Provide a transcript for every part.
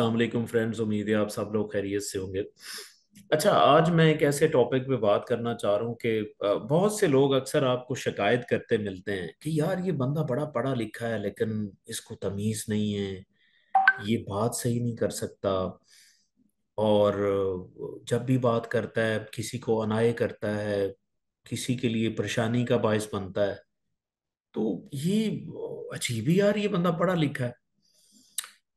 Aslam friends उम्मीद है आप सब लोग खैरियत से होंगे अच्छा आज मैं एक ऐसे टॉपिक पे बात करना चाह रहा हूँ कि बहुत से लोग अक्सर आपको शिकायत करते मिलते हैं कि यार ये बंदा बड़ा पढ़ा लिखा है लेकिन इसको तमीज़ नहीं है ये बात सही नहीं कर सकता और जब भी बात करता है किसी को अनाय करता है किसी के लिए परेशानी का बायस बनता है तो ये अजीब ही यार ये बंदा पढ़ा लिखा है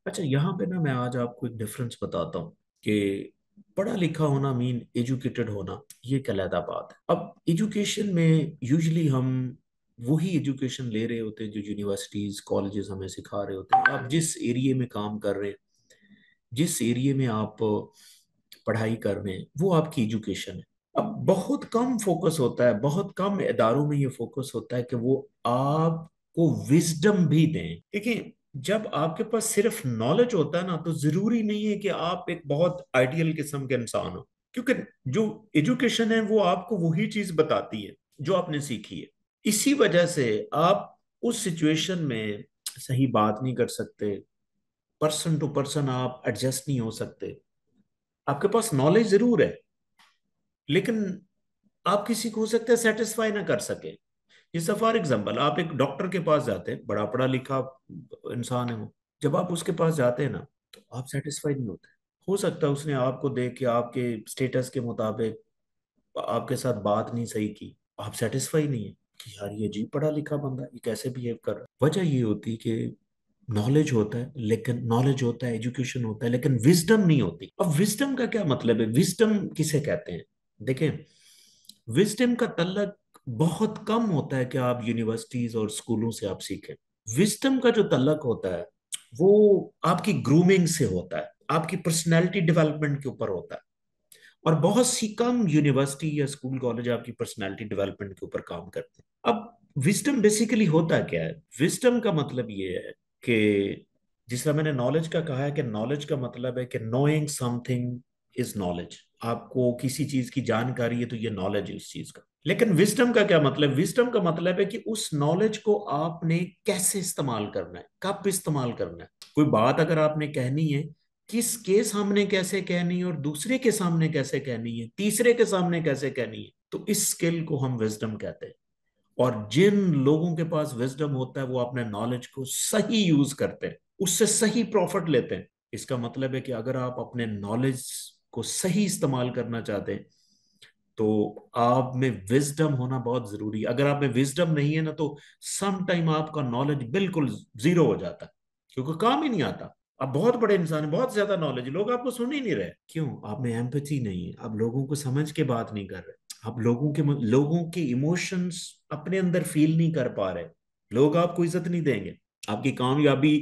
अच्छा यहाँ पे ना मैं आज आपको एक डिफरेंस बताता हूँ कि पढ़ा लिखा होना मीन एजुकेटेड होना ये एक बात है अब एजुकेशन में यूजली हम वही एजुकेशन ले रहे होते हैं जो यूनिवर्सिटीज कॉलेजेस हमें सिखा रहे होते हैं आप जिस एरिए में काम कर रहे हैं जिस एरिए में आप पढ़ाई कर रहे हैं वो आपकी एजुकेशन है अब बहुत कम फोकस होता है बहुत कम इदारों में ये फोकस होता है कि वो आपको विजडम भी दें देखिए जब आपके पास सिर्फ नॉलेज होता है ना तो जरूरी नहीं है कि आप एक बहुत आइडियल किस्म के इंसान हो क्योंकि जो एजुकेशन है वो आपको वही चीज बताती है जो आपने सीखी है इसी वजह से आप उस सिचुएशन में सही बात नहीं कर सकते पर्सन टू पर्सन आप एडजस्ट नहीं हो सकते आपके पास नॉलेज जरूर है लेकिन आप किसी को हो सकता है सेटिस्फाई ना कर सके जैसा फॉर एग्जाम्पल आप एक डॉक्टर के पास जाते हैं बड़ा पढ़ा लिखा इंसान है वो जब आप उसके पास जाते हैं ना तो आप सेटिस्फाइड नहीं होते हो सकता है उसने आपको देख के आपके स्टेटस के मुताबिक आपके साथ बात नहीं सही की आप सेटिस्फाई नहीं है कि यार ये जी पढ़ा लिखा बंदा ये कैसे बिहेव कर रहा है वजह ये होती कि नॉलेज होता है लेकिन नॉलेज होता है एजुकेशन होता है लेकिन विजडम नहीं होती अब विजडम का क्या मतलब है विजडम किसे कहते हैं देखें विजडम का तल्लक बहुत कम होता है कि आप यूनिवर्सिटीज और स्कूलों से आप सीखें विस्टम का जो तलक होता है वो आपकी ग्रूमिंग से होता है आपकी पर्सनैलिटी डेवलपमेंट के ऊपर होता है और बहुत सी कम यूनिवर्सिटी या स्कूल कॉलेज आपकी पर्सनैलिटी डेवलपमेंट के ऊपर काम करते हैं अब विस्टम बेसिकली होता क्या है विस्टम का मतलब ये है कि जिस तरह मैंने नॉलेज का कहा है कि नॉलेज का मतलब है कि नोइंग समथिंग इज नॉलेज आपको किसी चीज की जानकारी है तो ये नॉलेज है उस चीज का लेकिन विस्टम का क्या मतलब विस्टम का मतलब है कि उस नॉलेज को आपने कैसे इस्तेमाल करना है कब इस्तेमाल करना है कोई बात अगर आपने कहनी है किसके सामने कैसे कहनी है और दूसरे के सामने कैसे कहनी है तीसरे के सामने कैसे कहनी है तो इस स्किल को हम विजडम कहते हैं और जिन लोगों के पास विजडम होता है वो अपने नॉलेज को सही यूज करते हैं उससे सही प्रॉफिट लेते हैं इसका मतलब है कि अगर आप अपने नॉलेज को सही इस्तेमाल करना चाहते हैं तो आप में विजडम होना बहुत जरूरी है अगर आप में विजडम नहीं है ना तो सम टाइम आपका नॉलेज बिल्कुल जीरो हो जाता है क्योंकि काम ही नहीं आता आप बहुत बड़े इंसान हैं बहुत ज्यादा नॉलेज लोग आपको सुन ही नहीं रहे क्यों आप में एम्पथी नहीं है आप लोगों को समझ के बात नहीं कर रहे आप लोगों के लोगों के इमोशंस अपने अंदर फील नहीं कर पा रहे लोग आपको इज्जत नहीं देंगे आपकी कामयाबी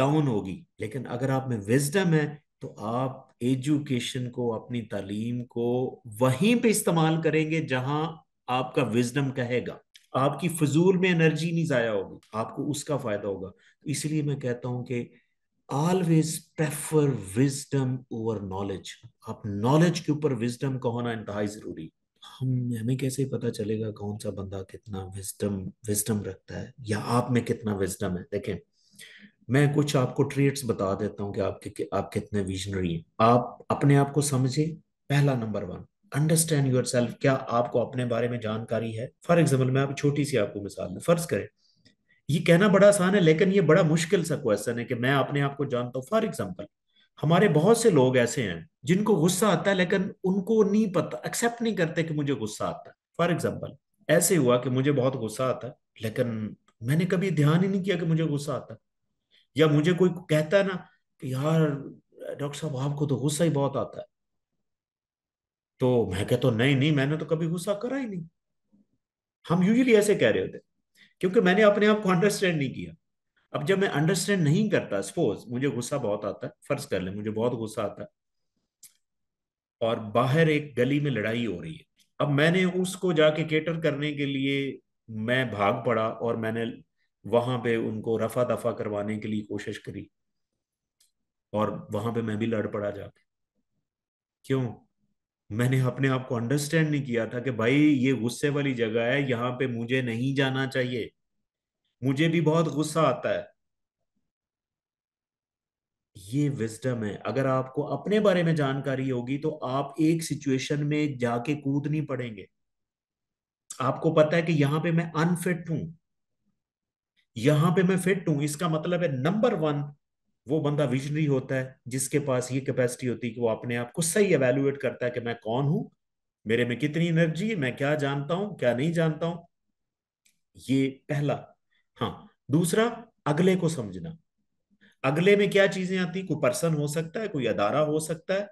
डाउन होगी लेकिन अगर आप में विजडम है तो आप एजुकेशन को अपनी तालीम को वहीं पे इस्तेमाल करेंगे जहां आपका विजडम कहेगा आपकी फजूल में एनर्जी नहीं जाया होगी आपको उसका फायदा होगा तो इसलिए मैं कहता हूं कि always prefer wisdom over knowledge आप नॉलेज के ऊपर विजडम का होना इंतहा जरूरी हम हमें कैसे पता चलेगा कौन सा बंदा कितना विजडम विजडम रखता है या आप में कितना विजडम है देखें मैं कुछ आपको ट्रेट्स बता देता हूँ कि आपके कि आप कितने विजनरी हैं आप अपने आप को समझे पहला number one understand yourself क्या आपको अपने बारे में जानकारी है फॉर एग्जाम्पल मैं आप छोटी सी आपको मिसाल में फर्ज करें ये कहना बड़ा आसान है लेकिन ये बड़ा मुश्किल सा क्वेश्चन है कि मैं अपने आप को जानता हूँ फॉर एग्जाम्पल हमारे बहुत से लोग ऐसे हैं जिनको गुस्सा आता है लेकिन उनको नहीं पता एक्सेप्ट नहीं करते कि मुझे गुस्सा आता है फॉर एग्जाम्पल ऐसे हुआ कि मुझे बहुत गुस्सा आता है लेकिन मैंने कभी ध्यान ही नहीं किया कि मुझे गुस्सा आता या मुझे कोई कहता है ना कि यार डॉक्टर साहब आपको तो गुस्सा ही बहुत आता है तो मैं कहता तो, नहीं नहीं मैंने तो कभी गुस्सा करा ही नहीं हम यूजली ऐसे कह रहे होते क्योंकि मैंने अपने आप को अंडरस्टैंड नहीं किया अब जब मैं अंडरस्टैंड नहीं करता सपोज मुझे गुस्सा बहुत आता है फर्ज कर ले मुझे बहुत गुस्सा आता है और बाहर एक गली में लड़ाई हो रही है अब मैंने उसको जाके केटर करने के लिए मैं भाग पड़ा और मैंने वहां पे उनको रफा दफा करवाने के लिए कोशिश करी और वहां पे मैं भी लड़ पड़ा जाके क्यों मैंने अपने आप को अंडरस्टैंड नहीं किया था कि भाई ये गुस्से वाली जगह है यहाँ पे मुझे नहीं जाना चाहिए मुझे भी बहुत गुस्सा आता है ये विजडम है अगर आपको अपने बारे में जानकारी होगी तो आप एक सिचुएशन में जाके कूद नहीं पड़ेंगे आपको पता है कि यहां पे मैं अनफिट हूं यहां पे मैं फिट हूं इसका मतलब है नंबर वन वो बंदा विजनरी होता है जिसके पास ये कैपेसिटी होती है कि वो अपने आप को सही एवेल्युएट करता है कि मैं कौन हूं मेरे में कितनी एनर्जी है मैं क्या जानता हूं क्या नहीं जानता हूं ये पहला हाँ दूसरा अगले को समझना अगले में क्या चीजें आती कोई पर्सन हो सकता है कोई अदारा हो सकता है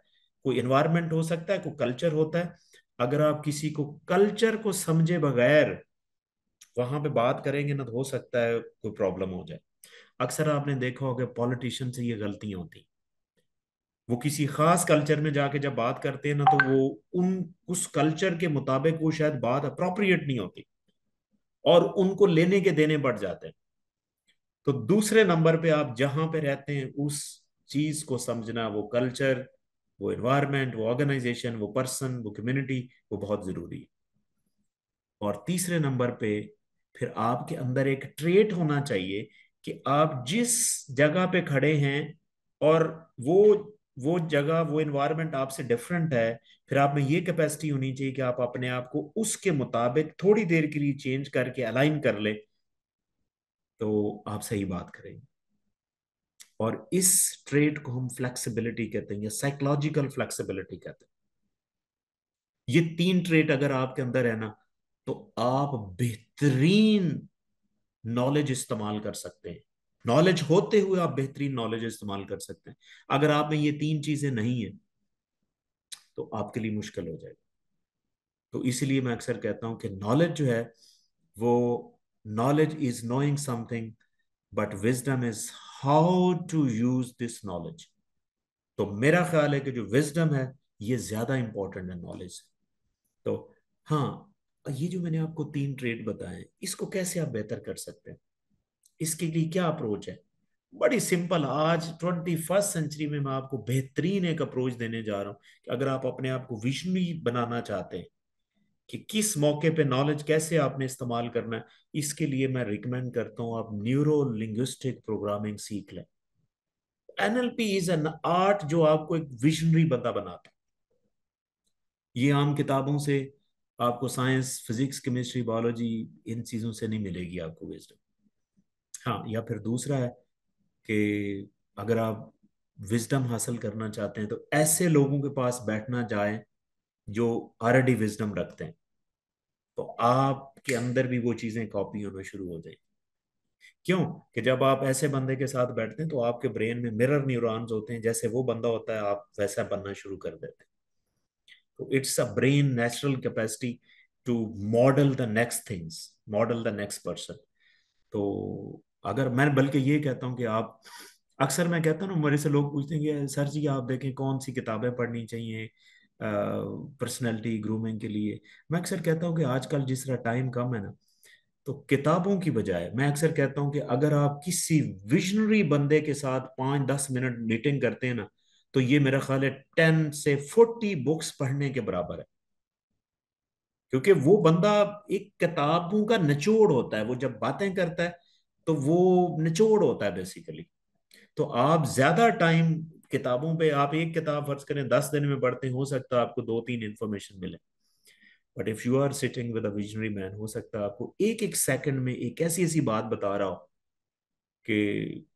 कोई इन्वायरमेंट हो सकता है कोई कल्चर होता है अगर आप किसी को कल्चर को समझे बगैर वहां पे बात करेंगे ना तो हो सकता है कोई प्रॉब्लम हो जाए अक्सर आपने देखा होगा पॉलिटिशियन से ये गलतियां होती वो किसी खास कल्चर में जाके जब बात करते हैं ना तो वो उन उस कल्चर के मुताबिक वो शायद बात अप्रोप्रिएट नहीं होती और उनको लेने के देने पड़ जाते हैं तो दूसरे नंबर पे आप जहां पे रहते हैं उस चीज को समझना वो कल्चर वो एनवायरमेंट वो ऑर्गेनाइजेशन वो पर्सन वो कम्युनिटी वो बहुत जरूरी है और तीसरे नंबर पे फिर आपके अंदर एक ट्रेट होना चाहिए कि आप जिस जगह पे खड़े हैं और वो वो जगह वो इन्वायरमेंट आपसे डिफरेंट है फिर आप में ये कैपेसिटी होनी चाहिए कि आप अपने आप को उसके मुताबिक थोड़ी देर के लिए चेंज करके अलाइन कर ले तो आप सही बात करेंगे और इस ट्रेट को हम फ्लेक्सिबिलिटी कहते हैं या साइकोलॉजिकल फ्लेक्सिबिलिटी कहते हैं ये तीन ट्रेट अगर आपके अंदर है ना तो आप बेहतरीन नॉलेज इस्तेमाल कर सकते हैं नॉलेज होते हुए आप बेहतरीन नॉलेज इस्तेमाल कर सकते हैं अगर आप में ये तीन चीजें नहीं है तो आपके लिए मुश्किल हो जाएगा तो इसीलिए मैं अक्सर कहता हूं कि नॉलेज जो है वो knowledge is knowing something but wisdom is how to use this knowledge तो मेरा ख्याल है कि जो विजडम है ये ज्यादा इंपॉर्टेंट है नॉलेज तो हाँ ये जो मैंने आपको तीन ट्रेड बताए इसको कैसे आप बेहतर कर सकते हैं इसके लिए क्या अप्रोच है बड़ी सिंपल आज ट्वेंटी फर्स्ट सेंचुरी में मैं आपको बेहतरीन एक अप्रोच देने जा रहा हूं कि अगर आप अपने आप को विजनरी बनाना चाहते हैं कि किस मौके पे नॉलेज कैसे आपने इस्तेमाल करना है इसके लिए मैं रिकमेंड करता हूं आप न्यूरो लिंग्विस्टिक प्रोग्रामिंग सीख लें एनएलपी इज एन आर्ट जो आपको एक विजनरी बंदा बनाता है ये आम किताबों से आपको साइंस फिजिक्स केमिस्ट्री बायोलॉजी इन चीज़ों से नहीं मिलेगी आपको विजडम हाँ या फिर दूसरा है कि अगर आप विजडम हासिल करना चाहते हैं तो ऐसे लोगों के पास बैठना जाए जो ऑलरेडी विजडम रखते हैं तो आपके अंदर भी वो चीज़ें कॉपी होना शुरू हो जाएंगी क्यों कि जब आप ऐसे बंदे के साथ बैठते हैं तो आपके ब्रेन में मिरर न्यूरॉन्स होते हैं जैसे वो बंदा होता है आप वैसा बनना शुरू कर देते हैं it's a brain natural capacity to model the next things model the next person तो अगर मैं बल्कि ये कहता हूँ कि आप अक्सर मैं कहता हूँ ना मेरे से लोग पूछते हैं कि सर जी आप देखें कौन सी किताबें पढ़नी चाहिए पर्सनैलिटी ग्रूमिंग के लिए मैं अक्सर कहता हूँ कि आजकल जिस तरह टाइम कम है ना तो किताबों की बजाय मैं अक्सर कहता हूँ कि अगर आप किसी विजनरी बंदे के साथ पाँच दस मिनट मीटिंग करते हैं ना तो ये मेरा ख्याल है टेन से फोर्टी बुक्स पढ़ने के बराबर है क्योंकि वो बंदा एक किताबों का निचोड़ होता है वो जब बातें करता है तो वो निचोड़ होता है बेसिकली तो आप ज्यादा टाइम किताबों पे आप एक किताब फर्ज करें दस दिन में पढ़ते हो सकता है आपको दो तीन इंफॉर्मेशन मिले but if you are sitting with visionary man हो सकता है आपको एक एक सेकंड में एक ऐसी ऐसी बात बता रहा हो कि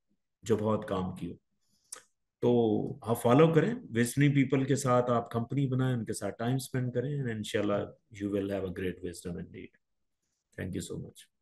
जो बहुत काम की हो तो आप फॉलो करें वेस्टर्नी पीपल के साथ आप कंपनी बनाएं उनके साथ टाइम स्पेंड करें एंड इंशाल्लाह you will have a great western indeed thank you so much